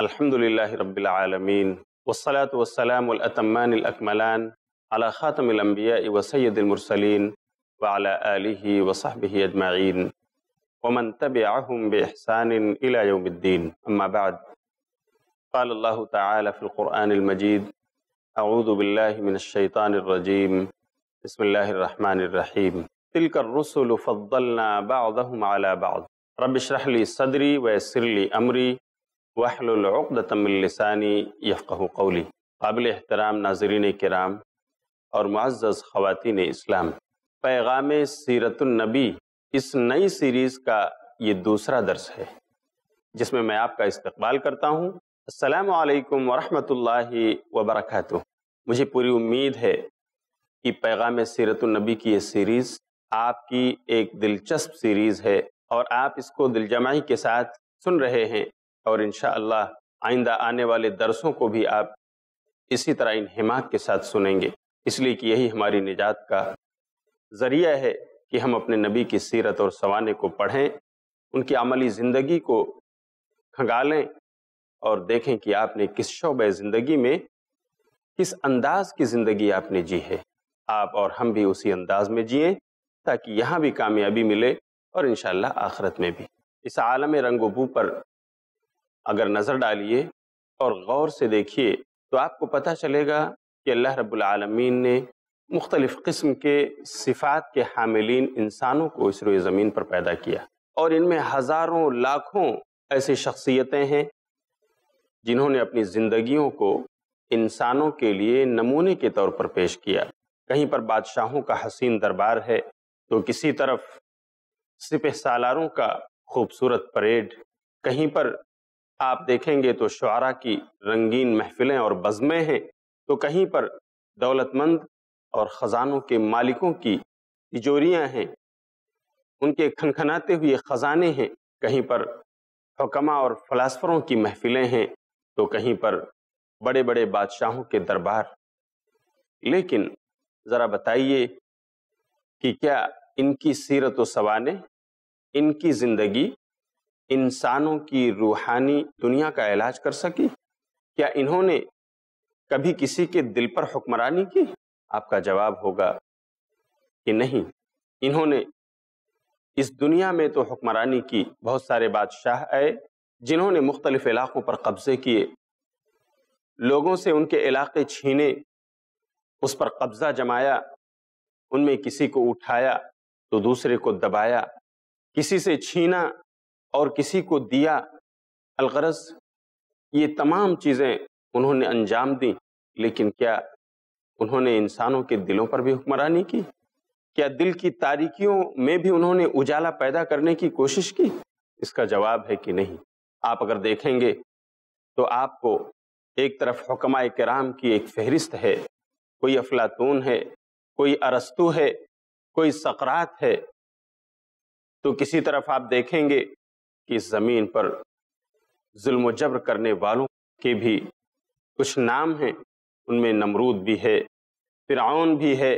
الحمد لله رب العالمين والصلاة والسلام والأتمان الأكملان على خاتم الأنبياء وسيد المرسلين وعلى آله وصحبه أجمعين ومن تبعهم بإحسان إلى يوم الدين أما بعد قال الله تعالى في القرآن المجيد أعوذ بالله من الشيطان الرجيم بسم الله الرحمن الرحيم تلك الرسل فضلنا بعضهم على بعض رب اشرح لي صدري ويسر لي أمري واہل دم السانی یفقہ قولی قابل احترام ناظرین کرام اور معزز خواتین اسلام پیغام سیرت النبی اس نئی سیریز کا یہ دوسرا درس ہے جس میں میں آپ کا استقبال کرتا ہوں السلام علیکم ورحمۃ اللہ وبرکاتہ مجھے پوری امید ہے کہ پیغام سیرت النبی کی یہ سیریز آپ کی ایک دلچسپ سیریز ہے اور آپ اس کو دلجمائی کے ساتھ سن رہے ہیں اور انشاءاللہ آئندہ آنے والے درسوں کو بھی آپ اسی طرح حماق کے ساتھ سنیں گے اس لیے کہ یہی ہماری نجات کا ذریعہ ہے کہ ہم اپنے نبی کی سیرت اور سوانے کو پڑھیں ان کی عملی زندگی کو کھنگالیں اور دیکھیں کہ آپ نے کس شعبہ زندگی میں کس انداز کی زندگی آپ نے جی ہے آپ اور ہم بھی اسی انداز میں جیئیں تاکہ یہاں بھی کامیابی ملے اور انشاءاللہ آخرت میں بھی اس عالم رنگ و بو پر اگر نظر ڈالیے اور غور سے دیکھیے تو آپ کو پتہ چلے گا کہ اللہ رب العالمین نے مختلف قسم کے صفات کے حاملین انسانوں کو اس روئے زمین پر پیدا کیا اور ان میں ہزاروں لاکھوں ایسی شخصیتیں ہیں جنہوں نے اپنی زندگیوں کو انسانوں کے لیے نمونے کے طور پر پیش کیا کہیں پر بادشاہوں کا حسین دربار ہے تو کسی طرف سپہ سالاروں کا خوبصورت پریڈ کہیں پر آپ دیکھیں گے تو شعرہ کی رنگین محفلیں اور بزمیں ہیں تو کہیں پر دولت مند اور خزانوں کے مالکوں کی تجوریاں ہیں ان کے کھنکھناتے ہوئے خزانے ہیں کہیں پر حکمہ اور فلاسفروں کی محفلیں ہیں تو کہیں پر بڑے بڑے بادشاہوں کے دربار لیکن ذرا بتائیے کہ کیا ان کی سیرت و سوانے ان کی زندگی انسانوں کی روحانی دنیا کا علاج کر سکی کیا انہوں نے کبھی کسی کے دل پر حکمرانی کی آپ کا جواب ہوگا کہ نہیں انہوں نے اس دنیا میں تو حکمرانی کی بہت سارے بادشاہ آئے جنہوں نے مختلف علاقوں پر قبضے کیے لوگوں سے ان کے علاقے چھینے اس پر قبضہ جمایا ان میں کسی کو اٹھایا تو دوسرے کو دبایا کسی سے چھینا اور کسی کو دیا الغرض یہ تمام چیزیں انہوں نے انجام دیں لیکن کیا انہوں نے انسانوں کے دلوں پر بھی حکمرانی کی کیا دل کی تاریکیوں میں بھی انہوں نے اجالا پیدا کرنے کی کوشش کی اس کا جواب ہے کہ نہیں آپ اگر دیکھیں گے تو آپ کو ایک طرف حکمہ کرام کی ایک فہرست ہے کوئی افلاطون ہے کوئی ارستو ہے کوئی سقرات ہے تو کسی طرف آپ دیکھیں گے کی زمین پر ظلم و جبر کرنے والوں کے بھی کچھ نام ہیں ان میں نمرود بھی ہے فرعون بھی ہے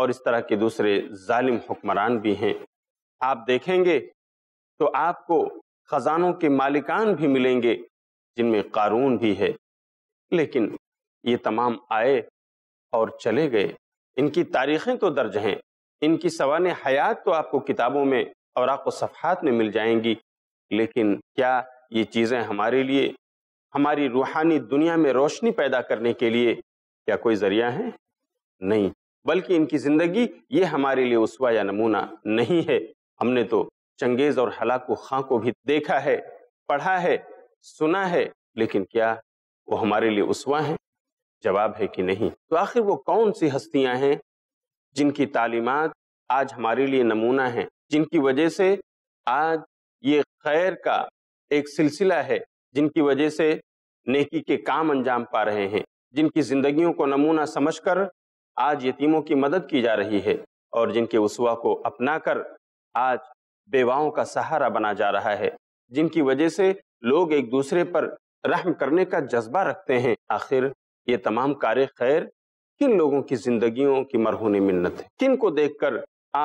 اور اس طرح کے دوسرے ظالم حکمران بھی ہیں آپ دیکھیں گے تو آپ کو خزانوں کے مالکان بھی ملیں گے جن میں قارون بھی ہے لیکن یہ تمام آئے اور چلے گئے ان کی تاریخیں تو درج ہیں ان کی سوان حیات تو آپ کو کتابوں میں اوراق و صفحات میں مل جائیں گی لیکن کیا یہ چیزیں ہمارے لیے ہماری روحانی دنیا میں روشنی پیدا کرنے کے لیے کیا کوئی ذریعہ ہیں نہیں بلکہ ان کی زندگی یہ ہمارے لیے اسوا یا نمونہ نہیں ہے ہم نے تو چنگیز اور ہلاک و خواہ کو بھی دیکھا ہے پڑھا ہے سنا ہے لیکن کیا وہ ہمارے لیے اسوا ہیں جواب ہے کہ نہیں تو آخر وہ کون سی ہستیاں ہیں جن کی تعلیمات آج ہمارے لیے نمونہ ہیں جن کی وجہ سے آج یہ خیر کا ایک سلسلہ ہے جن کی وجہ سے نیکی کے کام انجام پا رہے ہیں جن کی زندگیوں کو نمونہ سمجھ کر آج یتیموں کی مدد کی جا رہی ہے اور جن کے اسوا کو اپنا کر آج بیواؤں کا سہارا بنا جا رہا ہے جن کی وجہ سے لوگ ایک دوسرے پر رحم کرنے کا جذبہ رکھتے ہیں آخر یہ تمام کار خیر کن لوگوں کی زندگیوں کی مرہون منت ہے کن کو دیکھ کر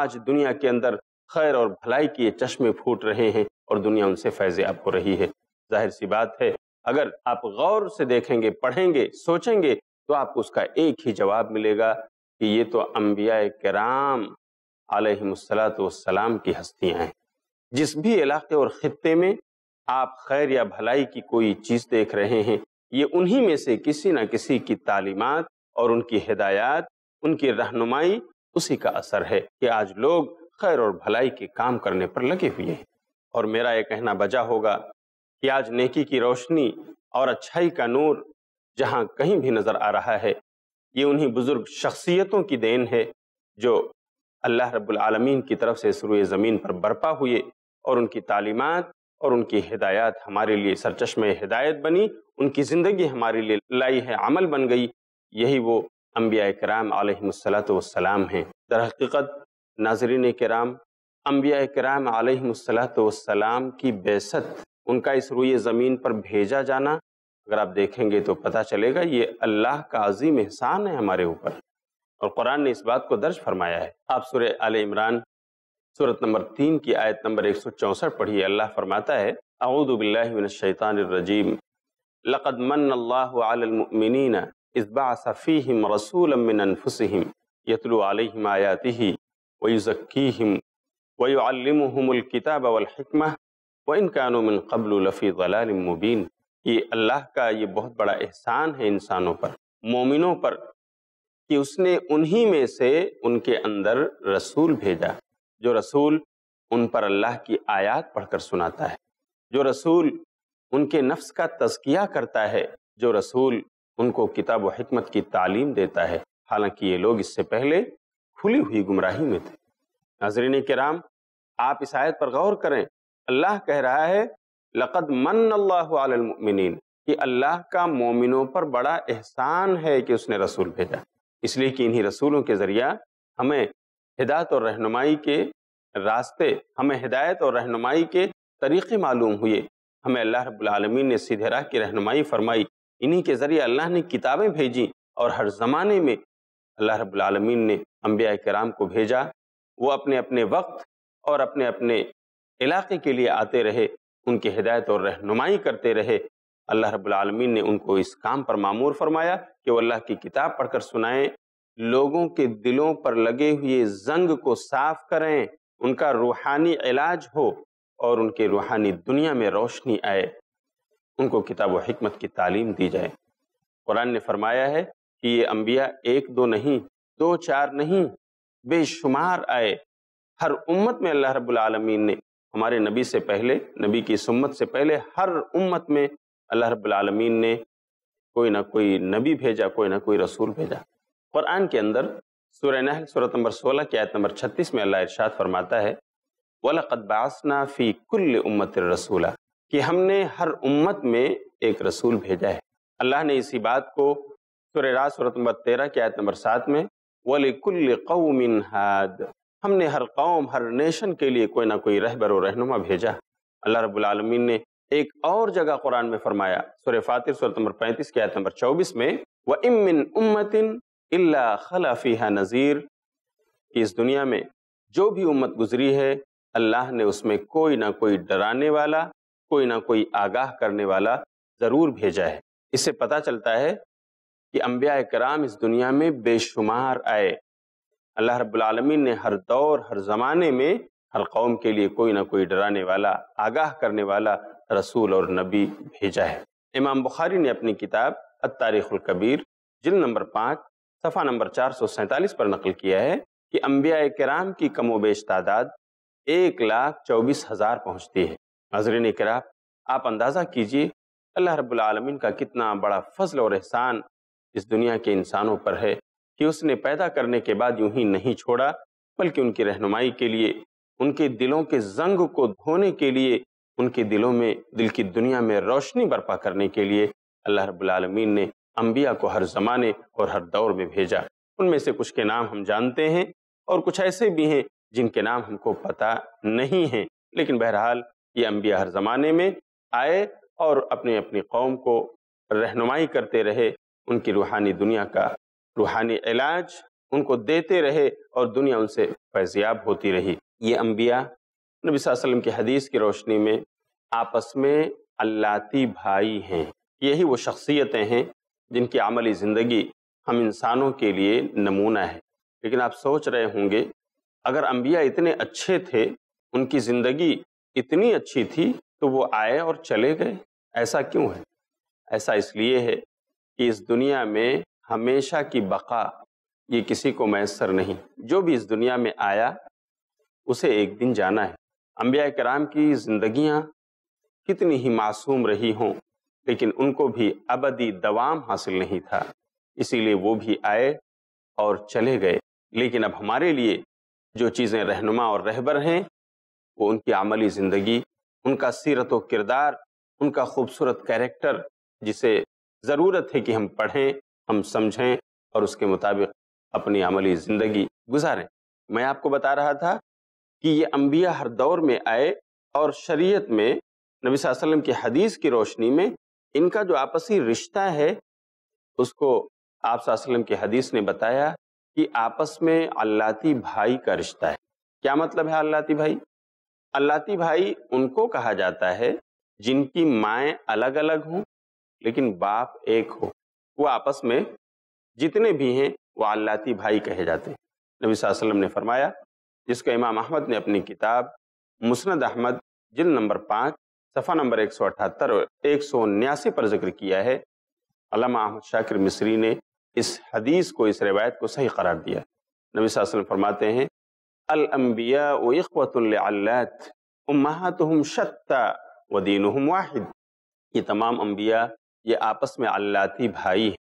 آج دنیا کے اندر خیر اور بھلائی کی یہ چشمے پھوٹ رہے ہیں اور دنیا ان سے آپ ہو رہی ہے ظاہر سی بات ہے اگر آپ غور سے دیکھیں گے پڑھیں گے سوچیں گے تو آپ کو اس کا ایک ہی جواب ملے گا کہ یہ تو انبیاء کرام علیہ السلام کی ہستیاں ہیں جس بھی علاقے اور خطے میں آپ خیر یا بھلائی کی کوئی چیز دیکھ رہے ہیں یہ انہی میں سے کسی نہ کسی کی تعلیمات اور ان کی ہدایات ان کی رہنمائی اسی کا اثر ہے کہ آج لوگ خیر اور بھلائی کے کام کرنے پر لگے ہوئے ہیں اور میرا یہ کہنا بجا ہوگا کہ آج نیکی کی روشنی اور اچھائی کا نور جہاں کہیں بھی نظر آ رہا ہے یہ انہی بزرگ شخصیتوں کی دین ہے جو اللہ رب العالمین کی طرف سے سروع زمین پر برپا ہوئے اور ان کی تعلیمات اور ان کی ہدایات ہمارے لیے سرچشم ہدایت بنی ان کی زندگی ہمارے لیے ہے عمل بن گئی یہی وہ انبیاء کرام علیہ السلاۃ والسلام ہیں در حقیقت ناظرین کرام انبیاء کرام علیہ السلام کی بیست ان کا اس روی زمین پر بھیجا جانا اگر آپ دیکھیں گے تو پتہ چلے گا یہ اللہ کا عظیم احسان ہے ہمارے اوپر اور قرآن نے اس بات کو درج فرمایا ہے آپ سورہ آل عمران صورت نمبر تین کی آیت نمبر ایک سو چونسٹھ پڑھی اللہ فرماتا ہے اعوذ باللہ من الشیطان الرجیم لقد من اللہ علی المؤمنین اذ بعث فیہم رسولا من انفسہم یتلو علیہم آیاتہی وَيُزَكِّيهِمْ وَيُعَلِّمُهُمُ الْكِتَابَ وَالْحِكْمَةِ وَإِنْ كَانُوا والحکمہ قَبْلُ لَفِي قانو مُبِينٍ یہ اللہ کا یہ بہت بڑا احسان ہے انسانوں پر مومنوں پر کہ اس نے انہی میں سے ان کے اندر رسول بھیجا جو رسول ان پر اللہ کی آیات پڑھ کر سناتا ہے جو رسول ان کے نفس کا تزکیہ کرتا ہے جو رسول ان کو کتاب و حکمت کی تعلیم دیتا ہے حالانکہ یہ لوگ اس سے پہلے کھلی ہوئی گمراہی میں تھے ناظرین کرام آپ اس آیت پر غور کریں اللہ کہہ رہا ہے لقد من اللہ المؤمنین کہ اللہ کا مومنوں پر بڑا احسان ہے کہ اس نے رسول بھیجا اس لیے کہ انہی رسولوں کے ذریعہ ہمیں ہدایت اور رہنمائی کے راستے ہمیں ہدایت اور رہنمائی کے طریقے معلوم ہوئے ہمیں اللہ رب العالمین نے سیدھے راہ کی رہنمائی فرمائی انہی کے ذریعہ اللہ نے کتابیں بھیجیں اور ہر زمانے میں اللہ رب العالمین نے انبیاء کرام کو بھیجا وہ اپنے اپنے وقت اور اپنے اپنے علاقے کے لیے آتے رہے ان کی ہدایت اور رہنمائی کرتے رہے اللہ رب العالمین نے ان کو اس کام پر معمور فرمایا کہ وہ اللہ کی کتاب پڑھ کر سنائیں لوگوں کے دلوں پر لگے ہوئے زنگ کو صاف کریں ان کا روحانی علاج ہو اور ان کے روحانی دنیا میں روشنی آئے ان کو کتاب و حکمت کی تعلیم دی جائے قرآن نے فرمایا ہے کہ یہ انبیاء ایک دو نہیں دو چار نہیں بے شمار آئے ہر امت میں اللہ رب العالمین نے ہمارے نبی سے پہلے نبی کی اس امت سے پہلے ہر امت میں اللہ رب العالمین نے کوئی نہ کوئی نبی بھیجا کوئی نہ کوئی رسول بھیجا قرآن کے اندر سورہ نحل صورت نمبر سولہ کی آیت نمبر چھتیس میں اللہ ارشاد فرماتا ہے وَلَقَدْ بَعَثْنَا فِي كُلِّ أُمَّتِ الرَّسُولَ کہ ہم نے ہر امت میں ایک رسول بھیجا ہے اللہ نے اسی بات کو سورہ راز صورت نمبر تیرہ کی آیت نمبر سات میں وَلِكُلِّ قَوْمٍ هَاد ہم نے ہر قوم ہر نیشن کے لیے کوئی نہ کوئی رہبر و رہنما بھیجا اللہ رب العالمین نے ایک اور جگہ قرآن میں فرمایا سورہ فاتر پینتیس کے أُمَّتٍ إِلَّا امتن فِيهَا نَزِير کہ اس دنیا میں جو بھی امت گزری ہے اللہ نے اس میں کوئی نہ کوئی ڈرانے والا کوئی نہ کوئی آگاہ کرنے والا ضرور بھیجا ہے اس سے پتا چلتا ہے کہ انبیاء کرام اس دنیا میں بے شمار آئے اللہ رب العالمین نے ہر دور ہر ہر زمانے میں قوم کے لیے کوئی نہ کوئی ڈرانے والا آگاہ کرنے والا رسول اور نبی بھیجا ہے امام بخاری نے اپنی کتاب التاریخ القبیر پانچ صفحہ نمبر چار سو سینتالیس پر نقل کیا ہے کہ انبیاء کرام کی کم و بیش تعداد ایک لاکھ چوبیس ہزار پہنچتی ہے کرام آپ اندازہ کیجئے اللہ رب العالمین کا کتنا بڑا فضل اور احسان اس دنیا کے انسانوں پر ہے کہ اس نے پیدا کرنے کے بعد یوں ہی نہیں چھوڑا بلکہ ان کی رہنمائی کے لیے ان کے دلوں کے زنگ کو دھونے کے لیے ان کے دلوں میں دل کی دنیا میں روشنی برپا کرنے کے لیے اللہ رب العالمین نے انبیاء کو ہر زمانے اور ہر دور میں بھیجا ان میں سے کچھ کے نام ہم جانتے ہیں اور کچھ ایسے بھی ہیں جن کے نام ہم کو پتہ نہیں ہیں لیکن بہرحال یہ انبیاء ہر زمانے میں آئے اور اپنی اپنی قوم کو رہنمائی کرتے رہے ان کی روحانی دنیا کا روحانی علاج ان کو دیتے رہے اور دنیا ان سے فیضیاب ہوتی رہی یہ انبیاء نبی صلی اللہ علیہ وسلم کی حدیث کی روشنی میں آپس میں اللہ تی بھائی ہیں یہی وہ شخصیتیں ہیں جن کی عملی زندگی ہم انسانوں کے لیے نمونہ ہے لیکن آپ سوچ رہے ہوں گے اگر انبیاء اتنے اچھے تھے ان کی زندگی اتنی اچھی تھی تو وہ آئے اور چلے گئے ایسا کیوں ہے ایسا اس لیے ہے کہ اس دنیا میں ہمیشہ کی بقا یہ کسی کو میسر نہیں جو بھی اس دنیا میں آیا اسے ایک دن جانا ہے انبیاء کرام کی زندگیاں کتنی ہی معصوم رہی ہوں لیکن ان کو بھی ابدی دوام حاصل نہیں تھا اسی لیے وہ بھی آئے اور چلے گئے لیکن اب ہمارے لیے جو چیزیں رہنما اور رہبر ہیں وہ ان کی عملی زندگی ان کا سیرت و کردار ان کا خوبصورت کیریکٹر جسے ضرورت ہے کہ ہم پڑھیں ہم سمجھیں اور اس کے مطابق اپنی عملی زندگی گزاریں میں آپ کو بتا رہا تھا کہ یہ انبیاء ہر دور میں آئے اور شریعت میں نبی صلی اللہ علیہ وسلم کی حدیث کی روشنی میں ان کا جو آپسی رشتہ ہے اس کو آپ صلی اللہ علیہ وسلم کی حدیث نے بتایا کہ آپس میں اللہ بھائی کا رشتہ ہے کیا مطلب ہے اللہ بھائی اللہ بھائی ان کو کہا جاتا ہے جن کی مائیں الگ الگ ہوں لیکن باپ ایک ہو وہ آپس میں جتنے بھی ہیں وہ اللہ بھائی کہے جاتے ہیں نبی صلی اللہ علیہ وسلم نے فرمایا جس کو امام احمد نے اپنی کتاب مسند احمد جل نمبر پانچ صفحہ نمبر ایک سو اٹھہتر ایک سو انیاسی پر ذکر کیا ہے علامہ شاکر مصری نے اس حدیث کو اس روایت کو صحیح قرار دیا نبی صلی اللہ علیہ وسلم فرماتے ہیں امہاتہم و ودینہم واحد یہ تمام انبیاء یہ آپس میں اللہ بھائی ہیں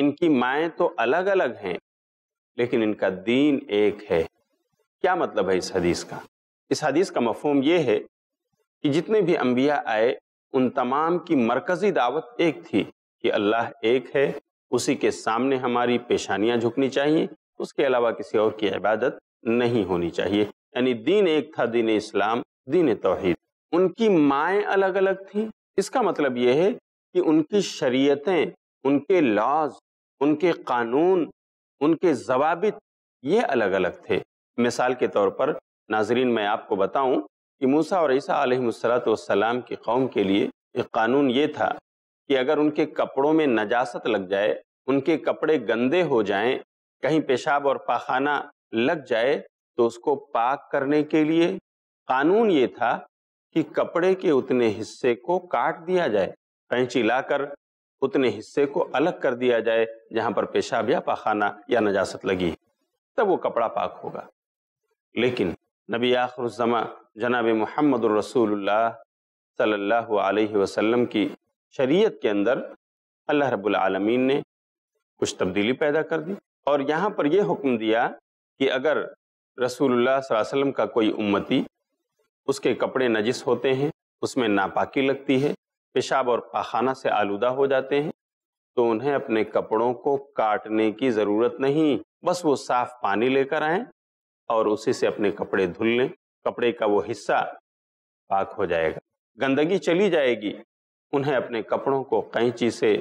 ان کی مائیں تو الگ الگ ہیں لیکن ان کا دین ایک ہے کیا مطلب ہے اس حدیث کا اس حدیث کا مفہوم یہ ہے کہ جتنے بھی انبیاء آئے ان تمام کی مرکزی دعوت ایک تھی کہ اللہ ایک ہے اسی کے سامنے ہماری پیشانیاں جھکنی چاہیے اس کے علاوہ کسی اور کی عبادت نہیں ہونی چاہیے یعنی دین ایک تھا دین اسلام دین توحید ان کی مائیں الگ الگ تھیں اس کا مطلب یہ ہے کہ ان کی شریعتیں ان کے لاز ان کے قانون ان کے ضوابط یہ الگ الگ تھے مثال کے طور پر ناظرین میں آپ کو بتاؤں کہ موسیٰ اور عیسیٰ علیہ السلام کی قوم کے لیے ایک قانون یہ تھا کہ اگر ان کے کپڑوں میں نجاست لگ جائے ان کے کپڑے گندے ہو جائیں کہیں پیشاب اور پاخانہ لگ جائے تو اس کو پاک کرنے کے لیے قانون یہ تھا کہ کپڑے کے اتنے حصے کو کاٹ دیا جائے پینچی لا کر اتنے حصے کو الگ کر دیا جائے جہاں پر پیشاب یا پاخانہ یا نجاست لگی تب وہ کپڑا پاک ہوگا لیکن نبی آخر الزمٰ جناب محمد الرسول اللہ صلی اللہ علیہ وسلم کی شریعت کے اندر اللہ رب العالمین نے کچھ تبدیلی پیدا کر دی اور یہاں پر یہ حکم دیا کہ اگر رسول اللہ صلی اللہ علیہ وسلم کا کوئی امتی اس کے کپڑے نجس ہوتے ہیں اس میں ناپاکی لگتی ہے پیشاب اور پاخانہ سے آلودہ ہو جاتے ہیں تو انہیں اپنے کپڑوں کو کاٹنے کی ضرورت نہیں بس وہ صاف پانی لے کر آئیں اور اسی سے اپنے کپڑے دھل لیں کپڑے کا وہ حصہ پاک ہو جائے گا گندگی چلی جائے گی انہیں اپنے کپڑوں کو قینچی سے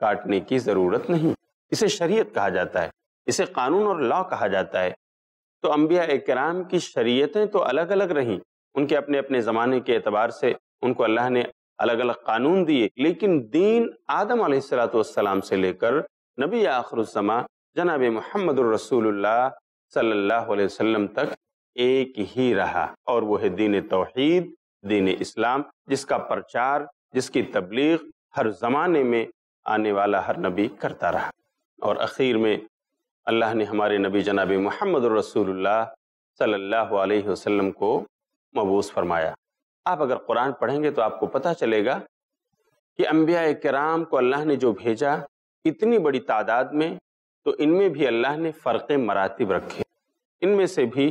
کاٹنے کی ضرورت نہیں اسے شریعت کہا جاتا ہے اسے قانون اور لا کہا جاتا ہے تو انبیاء کرام کی شریعتیں تو الگ الگ رہیں ان کے اپنے اپنے زمانے کے اعتبار سے ان کو اللہ نے الگ الگ قانون دیے لیکن دین آدم علیہ السلام والسلام سے لے کر نبی آخر السّمٰ جناب محمد الرسول اللہ صلی اللہ علیہ وسلم تک ایک ہی رہا اور وہ ہے دین توحید دین اسلام جس کا پرچار جس کی تبلیغ ہر زمانے میں آنے والا ہر نبی کرتا رہا اور اخیر میں اللہ نے ہمارے نبی جناب محمد الرسول اللہ صلی اللہ علیہ وسلم کو مبوس فرمایا آپ اگر قرآن پڑھیں گے تو آپ کو پتہ چلے گا کہ انبیاء کرام کو اللہ نے جو بھیجا اتنی بڑی تعداد میں تو ان میں بھی اللہ نے فرق مراتب رکھے ان میں سے بھی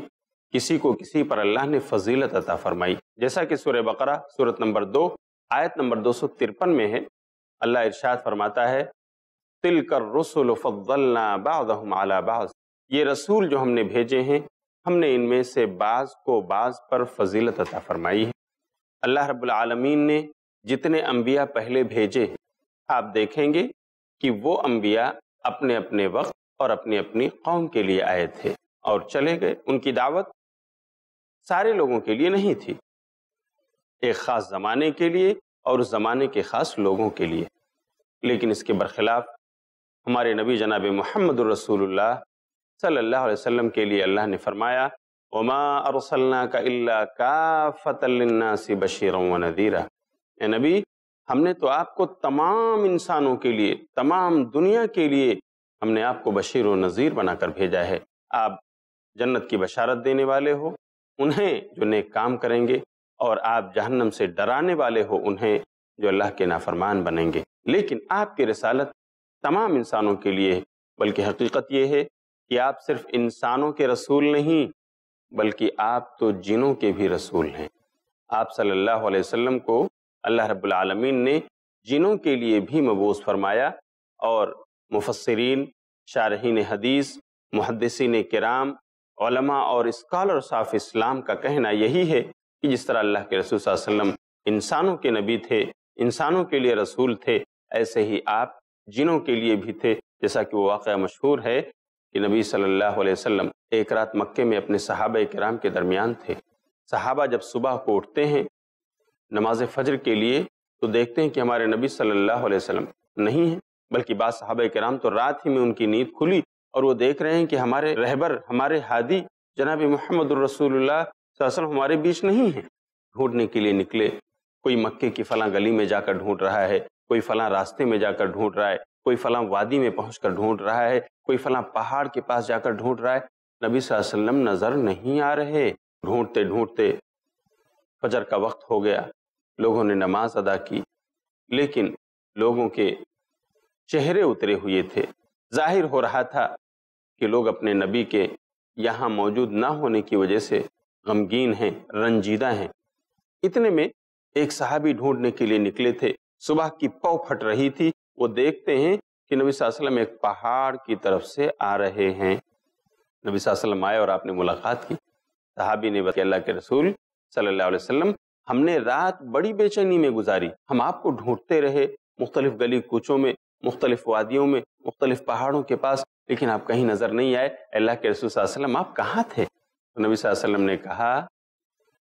کسی کو کسی پر اللہ نے فضیلت عطا فرمائی جیسا کہ سورہ بقرہ صورت نمبر دو آیت نمبر دو سو ترپن میں ہے اللہ ارشاد فرماتا ہے تِلْكَ الرُّسُلُ فَضَّلْنَا بَعْضَهُمْ عَلَى باس یہ رسول جو ہم نے بھیجے ہیں ہم نے ان میں سے بعض کو بعض پر فضیلت عطا فرمائی ہے اللہ رب العالمین نے جتنے انبیاء پہلے بھیجے آپ دیکھیں گے کہ وہ انبیاء اپنے اپنے وقت اور اپنی اپنی قوم کے لیے آئے تھے اور چلے گئے ان کی دعوت سارے لوگوں کے لیے نہیں تھی ایک خاص زمانے کے لیے اور اس زمانے کے خاص لوگوں کے لیے لیکن اس کے برخلاف ہمارے نبی جناب محمد الرسول اللہ صلی اللہ علیہ وسلم کے لیے اللہ نے فرمایا وما اور صلاح کا اللہ کا فت بشیر و نذیرہ اے نبی ہم نے تو آپ کو تمام انسانوں کے لیے تمام دنیا کے لیے ہم نے آپ کو بشیر و نذیر بنا کر بھیجا ہے آپ جنت کی بشارت دینے والے ہو انہیں جو نیک کام کریں گے اور آپ جہنم سے ڈرانے والے ہو انہیں جو اللہ کے نافرمان بنیں گے لیکن آپ کے رسالت تمام انسانوں کے لیے بلکہ حقیقت یہ ہے کہ آپ صرف انسانوں کے رسول نہیں بلکہ آپ تو جنوں کے بھی رسول ہیں آپ صلی اللہ علیہ وسلم کو اللہ رب العالمین نے جنوں کے لیے بھی مبوس فرمایا اور مفسرین شارحین حدیث محدثین کرام علماء اور اسکالر صاف اسلام کا کہنا یہی ہے کہ جس طرح اللہ کے رسول صلی اللہ علیہ وسلم انسانوں کے نبی تھے انسانوں کے لیے رسول تھے ایسے ہی آپ جنوں کے لیے بھی تھے جیسا کہ وہ واقعہ مشہور ہے کہ نبی صلی اللہ علیہ وسلم ایک رات مکے میں اپنے صحابہ کرام کے درمیان تھے صحابہ جب صبح کو اٹھتے ہیں نماز فجر کے لیے تو دیکھتے ہیں کہ ہمارے نبی صلی اللہ علیہ وسلم نہیں ہیں بلکہ بعض صحابہ کرام تو رات ہی میں ان کی نیند کھلی اور وہ دیکھ رہے ہیں کہ ہمارے رہبر ہمارے ہادی جناب محمد الرسول اللہ صلی اللہ علیہ وسلم ہمارے بیچ نہیں ہیں ڈھونڈنے کے لیے نکلے کوئی مکے کی فلاں گلی میں جا کر ڈھونڈ رہا ہے کوئی فلاں راستے میں جا کر ڈھونڈ رہا ہے کوئی فلاں وادی میں پہنچ کر ڈھونڈ رہا ہے کوئی فلاں پہاڑ کے پاس جا کر ڈھونڈ رہا ہے نبی صلی اللہ علیہ وسلم نظر نہیں آ رہے ڈھونڈتے ڈھونڈتے فجر کا وقت ہو گیا لوگوں نے نماز ادا کی لیکن لوگوں کے چہرے اترے ہوئے تھے ظاہر ہو رہا تھا کہ لوگ اپنے نبی کے یہاں موجود نہ ہونے کی وجہ سے غمگین ہیں رنجیدہ ہیں اتنے میں ایک صحابی ڈھونڈنے کے لیے نکلے تھے صبح کی پو پھٹ رہی تھی وہ دیکھتے ہیں کہ نبی صلی اللہ علیہ وسلم ایک پہاڑ کی طرف سے آ رہے ہیں نبی صلی اللہ علیہ وسلم آئے اور آپ نے ملاقات کی صحابی نے بتایا اللہ کے رسول صلی اللہ علیہ وسلم ہم نے رات بڑی بے چینی میں گزاری ہم آپ کو ڈھونڈتے رہے مختلف گلی کوچوں میں مختلف وادیوں میں مختلف پہاڑوں کے پاس لیکن آپ کہیں نظر نہیں آئے اللہ کے رسول صلی اللہ علیہ وسلم آپ کہاں تھے نبی صلی اللہ علیہ وسلم نے کہا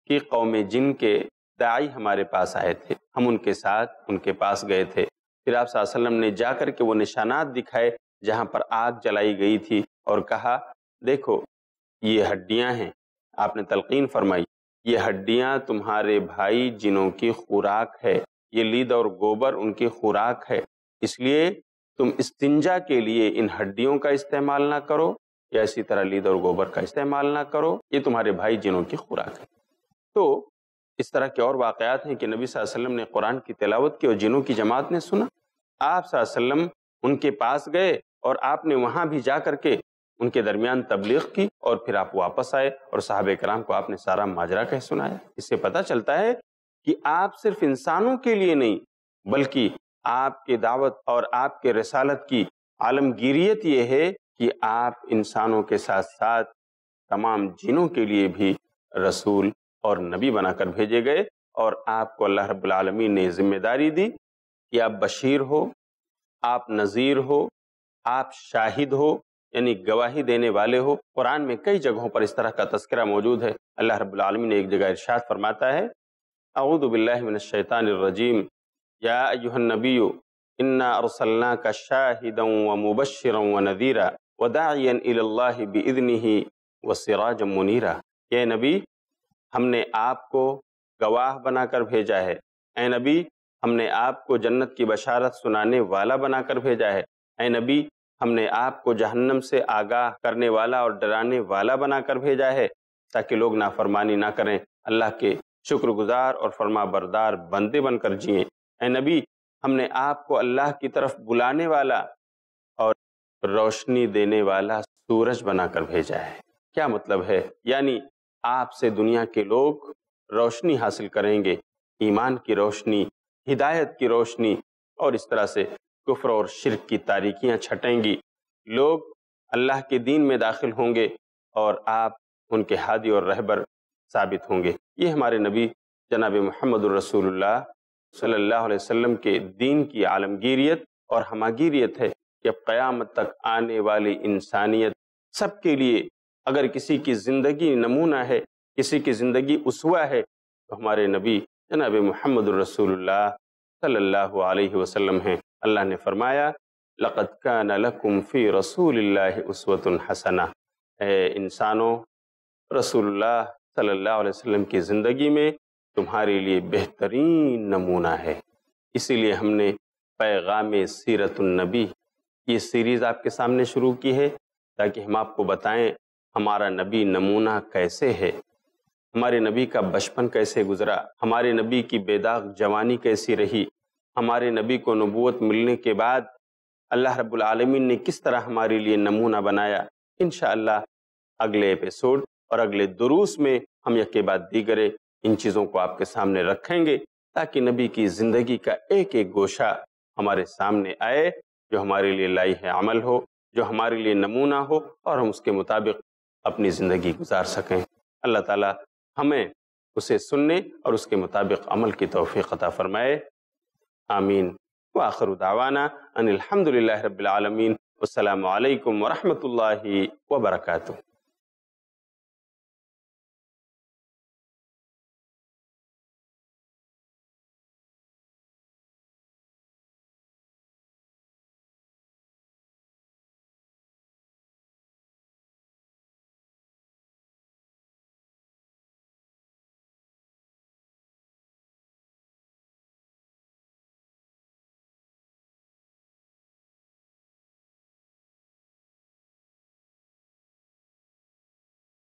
کہ قوم جن کے دائی ہمارے پاس آئے تھے ہم ان کے ساتھ ان کے پاس گئے تھے پھر آپ صلی اللہ علیہ وسلم نے جا کر کے وہ نشانات دکھائے جہاں پر آگ جلائی گئی تھی اور کہا دیکھو یہ ہڈیاں ہیں آپ نے تلقین فرمائی یہ ہڈیاں تمہارے بھائی جنوں کی خوراک ہے یہ لید اور گوبر ان کی خوراک ہے اس لیے تم استنجا کے لیے ان ہڈیوں کا استعمال نہ کرو یا اسی طرح لید اور گوبر کا استعمال نہ کرو یہ تمہارے بھائی جنوں کی خوراک ہے تو اس طرح کے اور واقعات ہیں کہ نبی صلی اللہ علیہ وسلم نے قرآن کی تلاوت کی اور جنوں کی جماعت نے سنا آپ صلی اللہ علیہ وسلم ان کے پاس گئے اور آپ نے وہاں بھی جا کر کے ان کے درمیان تبلیغ کی اور پھر آپ واپس آئے اور صحابہ کرام کو آپ نے سارا ماجرا کہہ سنایا اس سے پتہ چلتا ہے کہ آپ صرف انسانوں کے لیے نہیں بلکہ آپ کے دعوت اور آپ کے رسالت کی عالمگیریت یہ ہے کہ آپ انسانوں کے ساتھ ساتھ تمام جنوں کے لیے بھی رسول اور نبی بنا کر بھیجے گئے اور آپ کو اللہ رب العالمین نے ذمہ داری دی کہ آپ بشیر ہو آپ نذیر ہو آپ شاہد ہو یعنی گواہی دینے والے ہو قرآن میں کئی جگہوں پر اس طرح کا تذکرہ موجود ہے اللہ رب العالمین نے ایک جگہ ارشاد فرماتا ہے اعوذ باللہ من الشیطان الرجیم یا ایوہ النبی انا ارسلناک شاہدا ومبشرا و وداعیا الاللہ الاََ بدنی ہی و منیرا یہ نبی ہم نے آپ کو گواہ بنا کر بھیجا ہے اے نبی ہم نے آپ کو جنت کی بشارت سنانے والا بنا کر بھیجا ہے اے نبی ہم نے آپ کو جہنم سے آگاہ کرنے والا اور ڈرانے والا بنا کر بھیجا ہے تاکہ لوگ نافرمانی نہ کریں اللہ کے شکر گزار اور فرما بردار بندے بن کر جئیں اے نبی ہم نے آپ کو اللہ کی طرف بلانے والا اور روشنی دینے والا سورج بنا کر بھیجا ہے کیا مطلب ہے یعنی آپ سے دنیا کے لوگ روشنی حاصل کریں گے ایمان کی روشنی ہدایت کی روشنی اور اس طرح سے کفر اور شرک کی تاریکیاں چھٹیں گی لوگ اللہ کے دین میں داخل ہوں گے اور آپ ان کے ہادی اور رہبر ثابت ہوں گے یہ ہمارے نبی جناب محمد الرسول اللہ صلی اللہ علیہ وسلم کے دین کی عالمگیریت اور ہماگیریت ہے کہ قیامت تک آنے والی انسانیت سب کے لیے اگر کسی کی زندگی نمونہ ہے کسی کی زندگی اسوا ہے تو ہمارے نبی جناب محمد الرسول اللہ صلی اللہ علیہ وسلم ہیں اللہ نے فرمایا لَقَدْ كَانَ لَكُمْ فی رسول اللہ اُسْوَةٌ حَسَنَةٌ اے انسانوں رسول اللہ صلی اللہ علیہ وسلم کی زندگی میں تمہارے لیے بہترین نمونہ ہے اسی لیے ہم نے پیغام سیرت النبی یہ سیریز آپ کے سامنے شروع کی ہے تاکہ ہم آپ کو بتائیں ہمارا نبی نمونہ کیسے ہے ہمارے نبی کا بچپن کیسے گزرا ہمارے نبی کی بیداغ جوانی کیسی رہی ہمارے نبی کو نبوت ملنے کے بعد اللہ رب العالمین نے کس طرح ہمارے لیے نمونہ بنایا انشاءاللہ اگلے ایپیسوڈ اور اگلے دروس میں ہم یکباد دی دیگرے ان چیزوں کو آپ کے سامنے رکھیں گے تاکہ نبی کی زندگی کا ایک ایک گوشہ ہمارے سامنے آئے جو ہمارے لیے لائح عمل ہو جو ہمارے لیے نمونہ ہو اور ہم اس کے مطابق اپنی زندگی گزار سکیں اللہ تعالیٰ ہمیں اسے سننے اور اس کے مطابق عمل کی توفیق عطا فرمائے آمین وآخر دعوانا ان الحمدللہ رب العالمین والسلام علیکم ورحمت اللہ وبرکاتہ